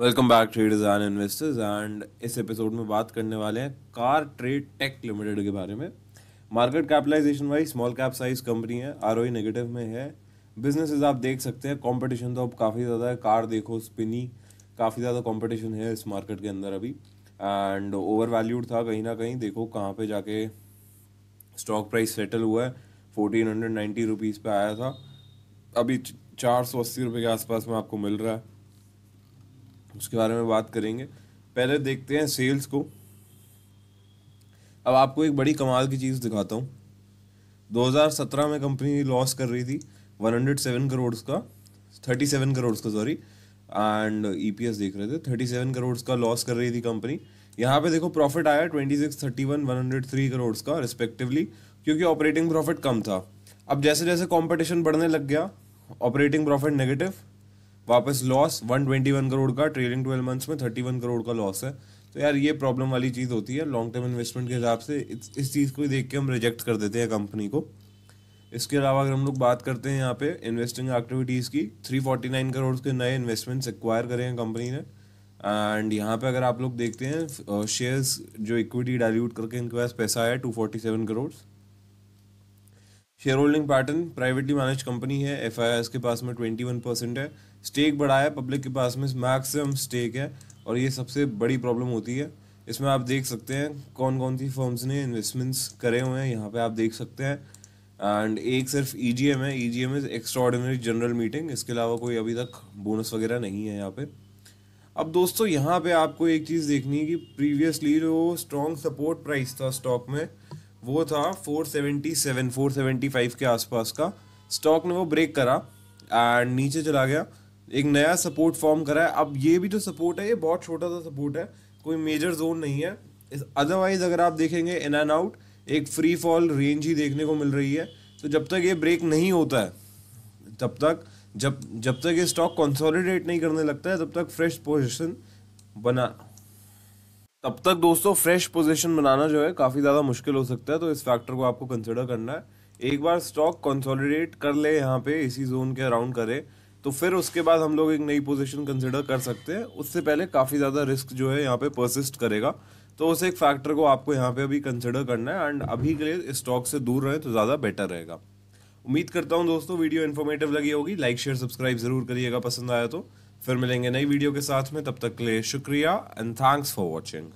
welcome back trade and investors and इस episode में बात करने वाले हैं कार ट्रेड टेक लिमिटेड के बारे में market capitalisation wise small cap size company है आर नेगेटिव e में है बिजनेसेस आप देख सकते हैं कंपटीशन तो अब काफ़ी ज़्यादा है कार देखो स्पिनी काफ़ी ज़्यादा कंपटीशन है इस मार्केट के अंदर अभी एंड ओवर वैल्यूड था कहीं ना कहीं देखो कहाँ पे जाके स्टॉक प्राइस सेटल हुआ है फोर्टीन हंड्रेड नाइन्टी रुपीज़ पर आया था अभी चार सौ अस्सी रुपये के आसपास में आपको मिल रहा है उसके बारे में बात करेंगे पहले देखते हैं सेल्स को अब आपको एक बड़ी कमाल की चीज़ दिखाता हूँ 2017 में कंपनी लॉस कर रही थी 107 करोड़ का 37 करोड़ का सॉरी एंड ईपीएस देख रहे थे 37 करोड़ का लॉस कर रही थी कंपनी यहाँ पे देखो प्रॉफिट आया 26, 31, 103 करोड़ का रिस्पेक्टिवली क्योंकि ऑपरेटिंग प्रॉफिट कम था अब जैसे जैसे कंपटीशन बढ़ने लग गया ऑपरेटिंग प्रॉफिट नेगेटिव वापस loss one twenty one crore का ट्रेलिंग ट्वेल्व मंथ्स में थर्टी वन करोड़ का लॉस है तो यार ये प्रॉब्लम वाली चीज़ होती है लॉन्ग टर्म इन्वेस्टमेंट के हिसाब से इस, चीज़ को देख के हम रिजेक्ट कर देते हैं कंपनी को इसके अलावा अगर हम लोग बात करते हैं यहाँ पे इन्वेस्टिंग एक्टिविटीज़ की थ्री फोर्टी नाइन करोड़ के नए इन्वेस्टमेंट्स एक्वायर करे हैं कंपनी ने एंड यहाँ पे अगर आप लोग देखते हैं शेयर्स जो इक्विटी डाइल्यूट करके इनके पास पैसा है two forty seven crore share holding pattern privately manage company है एफ के पास में ट्वेंटी वन परसेंट है स्टेक बढ़ा है पब्लिक के पास में मैक्सिमम स्टेक है और ये सबसे बड़ी प्रॉब्लम होती है इसमें आप देख सकते हैं कौन कौन सी फर्म्स ने इन्वेस्टमेंट्स करे हुए हैं यहाँ पे आप देख सकते हैं एंड एक सिर्फ ई जी एम है E G M is extraordinary general meeting इसके अलावा कोई अभी तक बोनस वगैरह नहीं है यहाँ पे अब दोस्तों यहाँ पे आपको एक चीज़ देखनी है कि प्रीवियसली जो स्ट्रॉन्ग सपोर्ट प्राइस था स्टॉक में वो था 477 475 के आसपास का स्टॉक ने वो ब्रेक करा एंड नीचे चला गया एक नया सपोर्ट फॉर्म करा है अब ये भी जो सपोर्ट है ये बहुत छोटा सा सपोर्ट है कोई मेजर जोन नहीं है अदरवाइज अगर आप देखेंगे इन एंड आउट एक फ्री फॉल रेंज ही देखने को मिल रही है तो जब तक ये ब्रेक नहीं होता है तब तक जब जब तक ये स्टॉक कंसोलिडेट नहीं करने लगता है तब तक फ्रेश पोजिशन बना अब तक दोस्तों फ्रेश पोजीशन बनाना जो है काफ़ी ज़्यादा मुश्किल हो सकता है तो इस फैक्टर को आपको कंसिडर करना है एक बार स्टॉक कंसोलिडेट कर ले यहाँ पे इसी जोन के अराउंड करे तो फिर उसके बाद हम लोग एक नई पोजीशन कंसिडर कर सकते हैं उससे पहले काफ़ी ज़्यादा रिस्क जो है यहाँ पे परसिस्ट करेगा तो उस एक फैक्टर को आपको यहाँ पे अभी कंसिडर करना है एंड अभी के लिए स्टॉक से दूर रहें तो ज़्यादा बेटर रहेगा उम्मीद करता हूँ दोस्तों वीडियो इन्फॉर्मेटिव लगी होगी लाइक शेयर सब्सक्राइब ज़रूर करिएगा पसंद आया तो फिर मिलेंगे नई वीडियो के साथ में तब तक के लिए शुक्रिया एंड थैंक्स फॉर वॉचिंग